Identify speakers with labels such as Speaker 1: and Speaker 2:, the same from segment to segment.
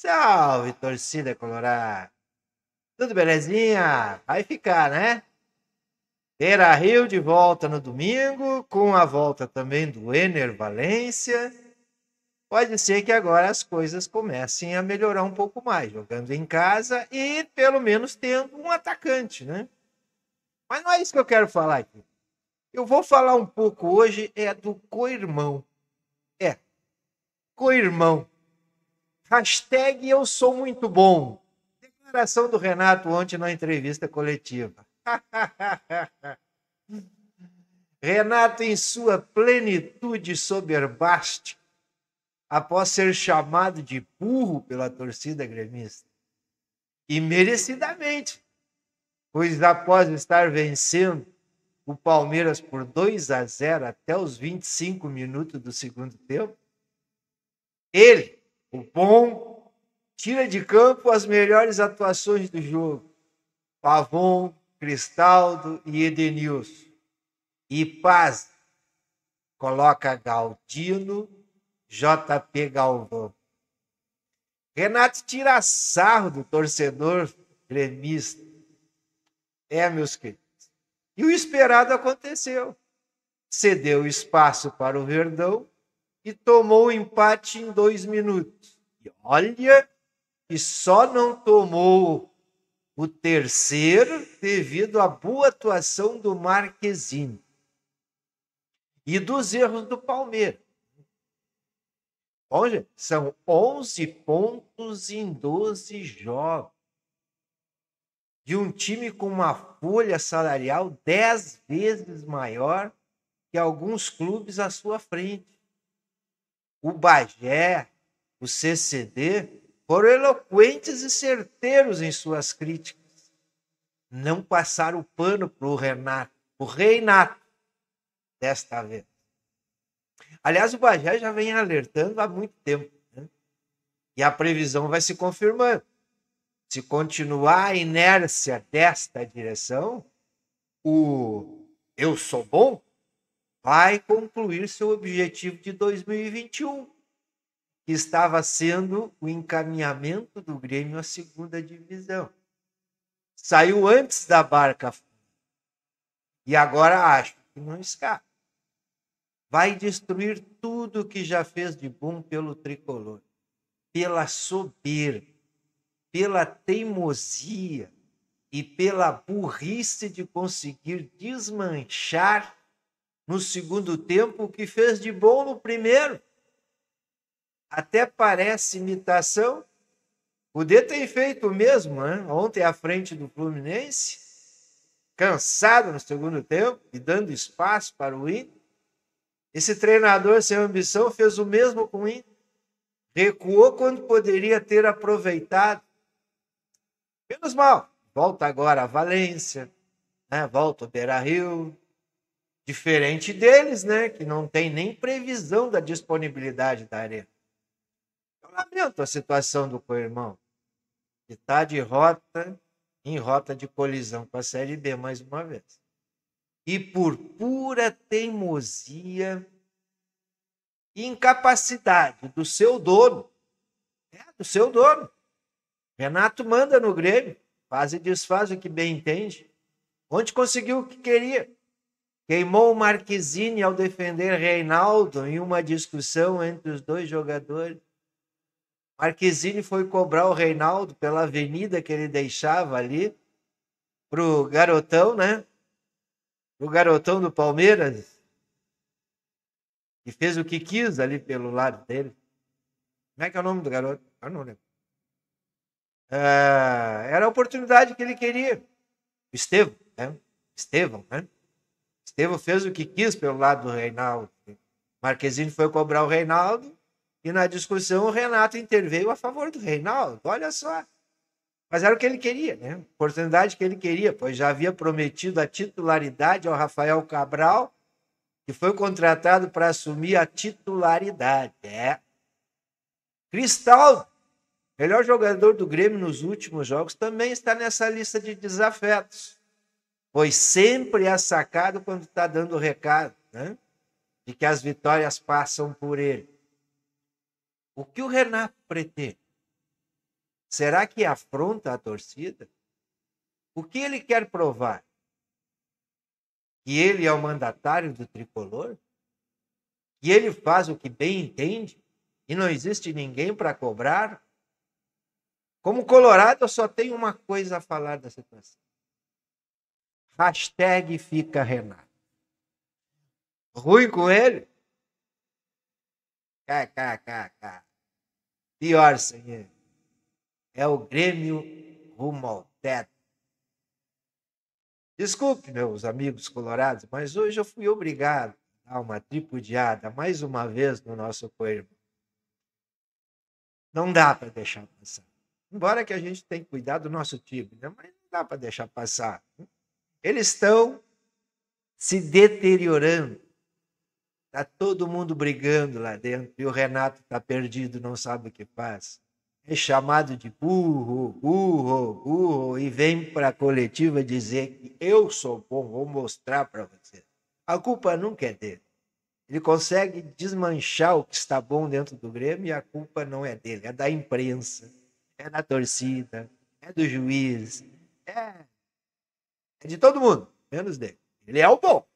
Speaker 1: Salve, torcida colorada! Tudo belezinha? Vai ficar, né? Beira Rio de volta no domingo, com a volta também do Ener Valência. Pode ser que agora as coisas comecem a melhorar um pouco mais, jogando em casa e pelo menos tendo um atacante, né? Mas não é isso que eu quero falar aqui. Eu vou falar um pouco hoje é do coirmão. É, coirmão Hashtag eu sou muito bom. Declaração do Renato ontem na entrevista coletiva. Renato, em sua plenitude soberbaste após ser chamado de burro pela torcida gremista, e merecidamente, pois após estar vencendo o Palmeiras por 2 a 0 até os 25 minutos do segundo tempo, ele o bom tira de campo as melhores atuações do jogo. Pavon, Cristaldo e Edenilson. E Paz coloca Galdino, JP Galvão. Renato tira sarro do torcedor gremista. É, meus queridos. E o esperado aconteceu. Cedeu espaço para o Verdão e tomou o empate em dois minutos. E olha, e só não tomou o terceiro devido à boa atuação do Marquezine e dos erros do Palmeiras. olha são 11 pontos em 12 jogos. De um time com uma folha salarial 10 vezes maior que alguns clubes à sua frente o Bagé, o CCD, foram eloquentes e certeiros em suas críticas. Não passaram o pano para o Renato, o Reinato, desta vez. Aliás, o Bagé já vem alertando há muito tempo. Né? E a previsão vai se confirmando. Se continuar a inércia desta direção, o eu sou bom vai concluir seu objetivo de 2021, que estava sendo o encaminhamento do Grêmio à segunda divisão. Saiu antes da barca e agora acho que não escapa. Vai destruir tudo o que já fez de bom pelo tricolor, pela soberba, pela teimosia e pela burrice de conseguir desmanchar no segundo tempo o que fez de bom no primeiro. Até parece imitação. O D tem feito o mesmo, né? ontem à frente do Fluminense, cansado no segundo tempo e dando espaço para o Inter. Esse treinador sem ambição fez o mesmo com o Inter. Recuou quando poderia ter aproveitado. Menos mal, volta agora a Valência, né? volta o Beira Rio, Diferente deles, né? Que não tem nem previsão da disponibilidade da arena. Eu lamento a situação do co-irmão, que está de rota em rota de colisão com a Série B mais uma vez. E por pura teimosia e incapacidade do seu dono, é, do seu dono. Renato manda no Grêmio, faz e desfaz o que bem entende, onde conseguiu o que queria. Queimou Marquezine ao defender Reinaldo em uma discussão entre os dois jogadores. Marquezine foi cobrar o Reinaldo pela avenida que ele deixava ali pro garotão, né? Pro garotão do Palmeiras. E fez o que quis ali pelo lado dele. Como é que é o nome do garoto? Eu não lembro. Ah, era a oportunidade que ele queria. O Estevão, né? Estevão, né? Estevão fez o que quis pelo lado do Reinaldo. Marquezine foi cobrar o Reinaldo e na discussão o Renato interveio a favor do Reinaldo. Olha só. Mas era o que ele queria, né? oportunidade que ele queria, pois já havia prometido a titularidade ao Rafael Cabral, que foi contratado para assumir a titularidade. É. melhor jogador do Grêmio nos últimos jogos, também está nessa lista de desafetos pois sempre é sacado quando está dando o recado, né? De que as vitórias passam por ele. O que o Renato pretende? Será que é afronta a torcida? O que ele quer provar? Que ele é o mandatário do tricolor? Que ele faz o que bem entende? E não existe ninguém para cobrar? Como Colorado, eu só tenho uma coisa a falar da situação Hashtag fica Renato. Ruim com ele? KKKK. Pior sem ele. É o Grêmio rumo ao teto. Desculpe, meus amigos colorados, mas hoje eu fui obrigado a dar uma tripudiada mais uma vez no nosso coelho. Não dá para deixar passar. Embora que a gente tenha que cuidar do nosso time, né? mas não dá para deixar passar. Eles estão se deteriorando. Está todo mundo brigando lá dentro e o Renato está perdido, não sabe o que faz. É chamado de burro, burro, burro e vem para a coletiva dizer que eu sou bom, vou mostrar para você. A culpa nunca é dele. Ele consegue desmanchar o que está bom dentro do Grêmio e a culpa não é dele, é da imprensa, é da torcida, é do juiz, é é de todo mundo, menos dele. Ele é o bom.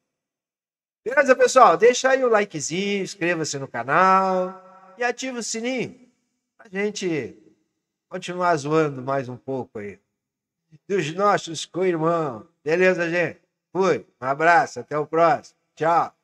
Speaker 1: Beleza, pessoal? Deixa aí o likezinho, inscreva-se no canal e ativa o sininho. A gente continuar zoando mais um pouco aí. Dos nossos co-irmãos. Beleza, gente? Fui. Um abraço. Até o próximo. Tchau.